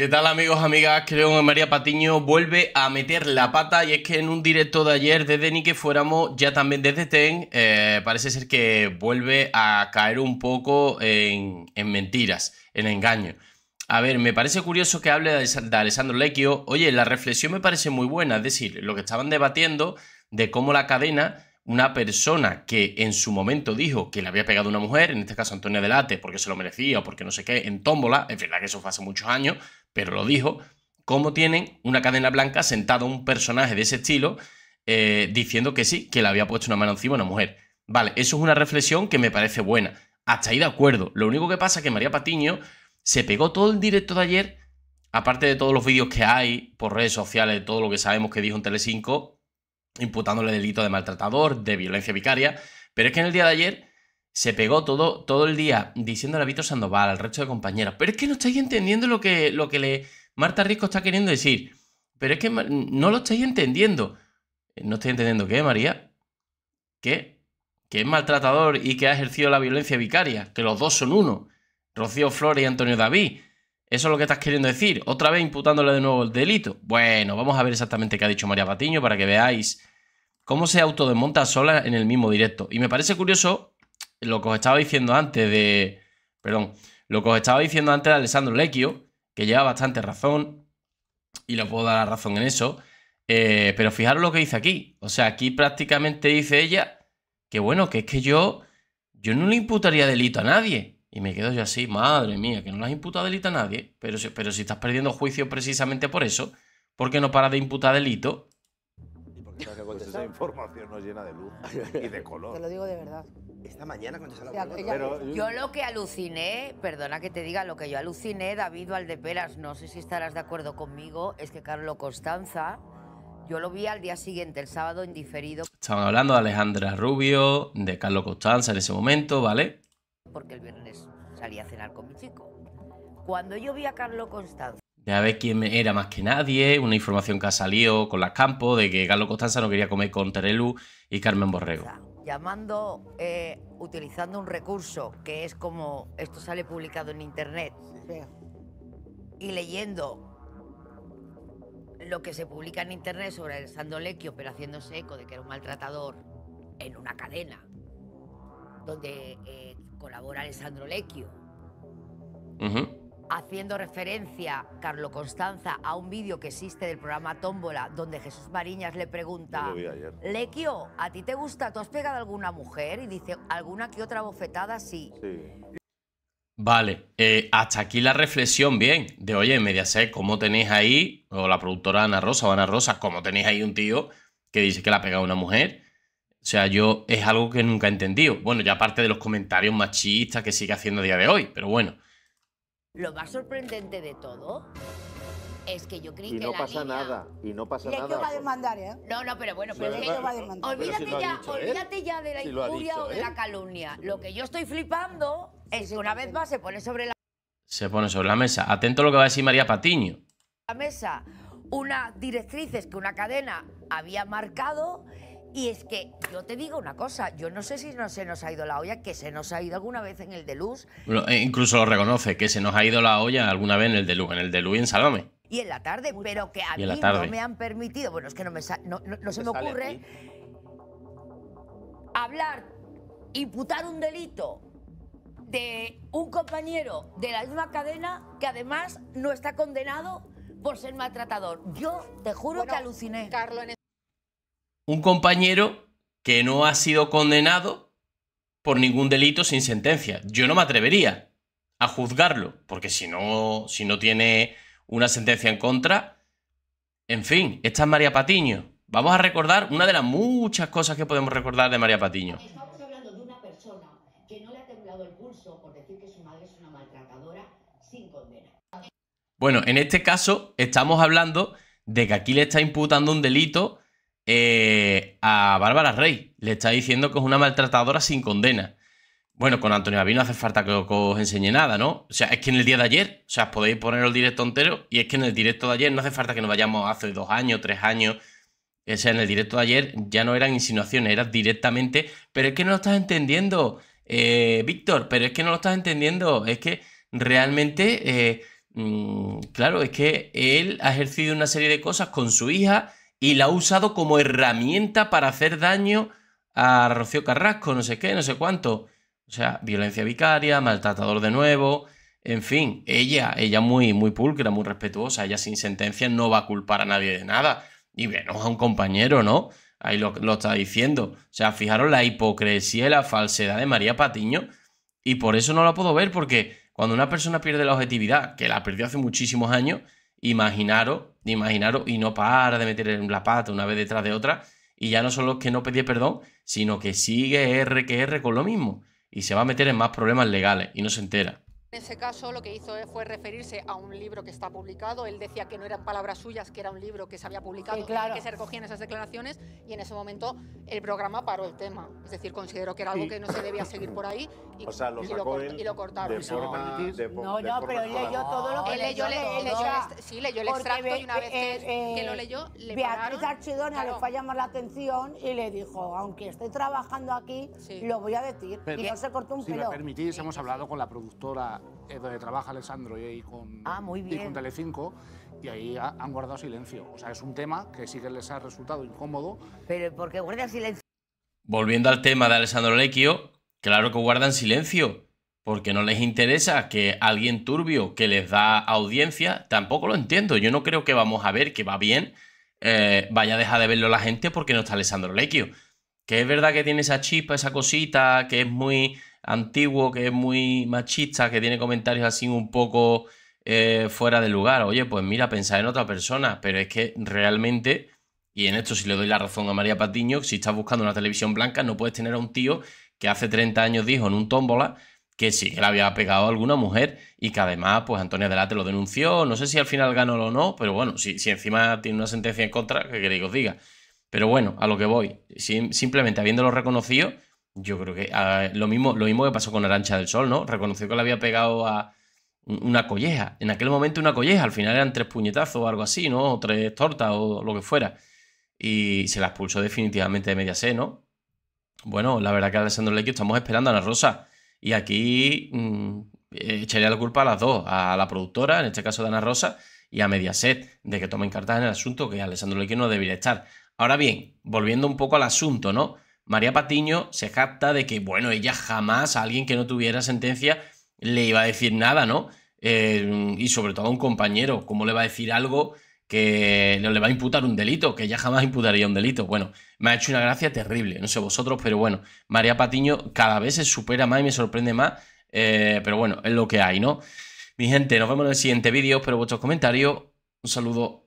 ¿Qué tal amigos, amigas? Creo que María Patiño vuelve a meter la pata y es que en un directo de ayer desde Ni que fuéramos ya también desde TEN eh, parece ser que vuelve a caer un poco en, en, mentiras, en engaño. A ver, me parece curioso que hable de Alessandro Lecchio. Oye, la reflexión me parece muy buena, es decir, lo que estaban debatiendo de cómo la cadena una persona que en su momento dijo que le había pegado una mujer, en este caso Antonio Delate, porque se lo merecía o porque no sé qué, en tómbola, es verdad que eso fue hace muchos años, pero lo dijo, cómo tienen una cadena blanca sentado un personaje de ese estilo eh, diciendo que sí, que le había puesto una mano encima a una mujer. Vale, eso es una reflexión que me parece buena. Hasta ahí de acuerdo. Lo único que pasa es que María Patiño se pegó todo el directo de ayer, aparte de todos los vídeos que hay por redes sociales, de todo lo que sabemos que dijo en Telecinco, imputándole delito de maltratador, de violencia vicaria, pero es que en el día de ayer se pegó todo, todo el día diciendo a Víctor Sandoval, al resto de compañeros, pero es que no estáis entendiendo lo que, lo que le Marta Risco está queriendo decir, pero es que no lo estáis entendiendo. No estáis entendiendo qué, María, que, que es maltratador y que ha ejercido la violencia vicaria, que los dos son uno, Rocío Flores y Antonio David, eso es lo que estás queriendo decir. Otra vez imputándole de nuevo el delito. Bueno, vamos a ver exactamente qué ha dicho María Patiño para que veáis cómo se autodemonta sola en el mismo directo. Y me parece curioso lo que os estaba diciendo antes de. Perdón, lo que os estaba diciendo antes de Alessandro Lecchio, que lleva bastante razón, y le puedo dar la razón en eso. Eh, pero fijaros lo que dice aquí. O sea, aquí prácticamente dice ella que bueno, que es que yo. Yo no le imputaría delito a nadie. Y me quedo yo así, madre mía, que no las imputa delito a nadie, pero si, pero si estás perdiendo juicio precisamente por eso, porque no paras de imputar delito. ¿Y por qué que pues esa información nos llena de luz y de color. Te lo digo de verdad. Esta mañana se la Yo lo que aluciné, perdona que te diga, lo que yo aluciné, David Valdeperas, no sé si estarás de acuerdo conmigo, es que Carlos Costanza, yo lo vi al día siguiente, el sábado, indiferido. Estaban hablando de Alejandra Rubio, de Carlos Costanza en ese momento, ¿vale? porque el viernes salí a cenar con mi chico. Cuando yo vi a Carlos Constanza. Ya ves quién era más que nadie, una información que ha salido con las campos de que Carlos Constanza no quería comer con Terelu y Carmen Borrego. Llamando, eh, utilizando un recurso que es como esto sale publicado en internet y leyendo lo que se publica en internet sobre el Sandolequio, pero haciéndose eco de que era un maltratador en una cadena donde eh, colabora Alessandro Lecchio, haciendo referencia, Carlo Constanza, a un vídeo que existe del programa Tómbola, donde Jesús Mariñas le pregunta, Lequio, ¿a ti te gusta? ¿Tú has pegado a alguna mujer? Y dice, alguna que otra bofetada, sí. Vale, eh, hasta aquí la reflexión, bien, de oye, Mediaset, ¿cómo tenéis ahí, o la productora Ana Rosa o Ana Rosa, cómo tenéis ahí un tío que dice que la ha pegado una mujer? O sea, yo es algo que nunca he entendido. Bueno, ya aparte de los comentarios machistas que sigue haciendo a día de hoy, pero bueno. Lo más sorprendente de todo es que yo creí y que no pasa nada y no pasa nada. va a demandar, ¿eh? No, no, pero bueno, ¿eh? pero, Olvídate, ya, ¿eh? olvídate ya de la injuria o de ¿eh? la calumnia. Lo que yo estoy flipando es que una vez más se pone sobre la se pone sobre la mesa. Atento a lo que va a decir María Patiño. La mesa, unas directrices que una cadena había marcado y es que yo te digo una cosa, yo no sé si no se nos ha ido la olla, que se nos ha ido alguna vez en el de luz. E incluso lo reconoce, que se nos ha ido la olla alguna vez en el de luz, en el de y en Salome. Y en la tarde, pero que a mí no me han permitido, bueno, es que no, me no, se me ocurre hablar, imputar un delito de un compañero de la misma cadena que además no está condenado por ser maltratador. Yo te juro que aluciné un compañero que no ha sido condenado por ningún delito sin sentencia. Yo no me atrevería a juzgarlo, porque si no, si no tiene una sentencia en contra, en fin, esta es María Patiño. Vamos a recordar una de las muchas cosas que podemos recordar de María Patiño. Estamos hablando de una persona que no le ha el pulso por decir que su madre es una maltratadora sin condena. Bueno, en este caso estamos hablando de que aquí le está imputando un delito eh, a Bárbara Rey. Le está diciendo que es una maltratadora sin condena. Bueno, con Antonio David no hace falta que, os enseñe nada, ¿no? O sea, es que en el día de ayer, o sea, os podéis poner el directo entero y es que en el directo de ayer no hace falta que nos vayamos hace dos años, tres años. O sea, en el directo de ayer ya no eran insinuaciones, era directamente, pero es que no lo estás entendiendo, eh, Víctor, pero es que no lo estás entendiendo, es que realmente, eh, mm, claro, es que él ha ejercido una serie de cosas con su hija y la ha usado como herramienta para hacer daño a Rocío Carrasco, no sé qué, no sé cuánto. O sea, violencia vicaria, maltratador de nuevo, en fin, ella, ella muy, muy pulcra, muy respetuosa, ella sin sentencia no va a culpar a nadie de nada. Y bueno, a un compañero, ¿no? Ahí lo, está diciendo. O sea, fijaron la hipocresía y la falsedad de María Patiño. Y por eso no la puedo ver, porque cuando una persona pierde la objetividad, que la perdió hace muchísimos años, imaginaros, imaginaros, y no para de meter en la pata una vez detrás de otra, y ya no solo que no pedí perdón, sino que sigue R que R con lo mismo, y se va a meter en más problemas legales, y no se entera. En ese caso lo que hizo eh, fue referirse a un libro que está publicado. Él decía que no eran palabras suyas, que era un libro que se había publicado, que se recogían esas declaraciones y en ese momento el programa paró el tema. Es decir, consideró que era algo que no se debía seguir por ahí y, lo, cortaron. no, no, pero él leyó todo lo que le leyó. sí, leyó el extracto y una vez eh, eh, que, lo leyó, le Beatriz Archidona le fue a llamar la atención y le dijo, aunque estoy trabajando aquí, lo voy a decir. y no se cortó un pelo. Si me permitís, hemos hablado con la productora es eh, donde trabaja Alessandro y, con, ah, muy Y Telecinco, y ahí han guardado silencio. O sea, es un tema que sí que les ha resultado incómodo. Pero porque qué guardan silencio? Volviendo al tema de Alessandro Lecchio, claro que guardan silencio, porque no les interesa que alguien turbio que les da audiencia, tampoco lo entiendo. Yo no creo que vamos a ver que va bien, eh, vaya a dejar de verlo la gente porque no está Alessandro Lecchio. Que es verdad que tiene esa chispa, esa cosita, que es muy antiguo, que es muy machista, que tiene comentarios así un poco eh, fuera de lugar. Oye, pues mira, pensad en otra persona, pero es que realmente, y en esto si le doy la razón a María Patiño, si estás buscando una televisión blanca, no puedes tener a un tío que hace 30 años dijo en un tómbola que sí que le había pegado a alguna mujer y que además, pues Antonio Adelante lo denunció. No sé si al final ganó o no, pero bueno, si, si encima tiene una sentencia en contra, ¿qué queréis que os diga? Pero bueno, a lo que voy, simplemente habiéndolo reconocido, yo creo que ah, lo, mismo, lo mismo que pasó con Arancha del Sol, ¿no? Reconoció que le había pegado a una colleja. En aquel momento una colleja, al final eran tres puñetazos o algo así, ¿no? O tres tortas o lo que fuera. Y se la expulsó definitivamente de Mediaset, ¿no? Bueno, la verdad que Alessandro Lequio estamos esperando a Ana Rosa. Y aquí mm, echaría la culpa a las dos, a la productora, en este caso de Ana Rosa, y a Mediaset, de que tomen cartas en el asunto que Alessandro Lequio no debería estar. Ahora bien, volviendo un poco al asunto, ¿no? María Patiño se capta de que, bueno, ella jamás a alguien que no tuviera sentencia le iba a decir nada, ¿no? Eh, y sobre todo a un compañero, ¿cómo le va a decir algo que le va a imputar un delito? Que ella jamás imputaría un delito. Bueno, me ha hecho una gracia terrible, no sé vosotros, pero bueno, María Patiño cada vez se supera más y me sorprende más, eh, pero bueno, es lo que hay, ¿no? Mi gente, nos vemos en el siguiente vídeo, espero vuestros comentarios, un saludo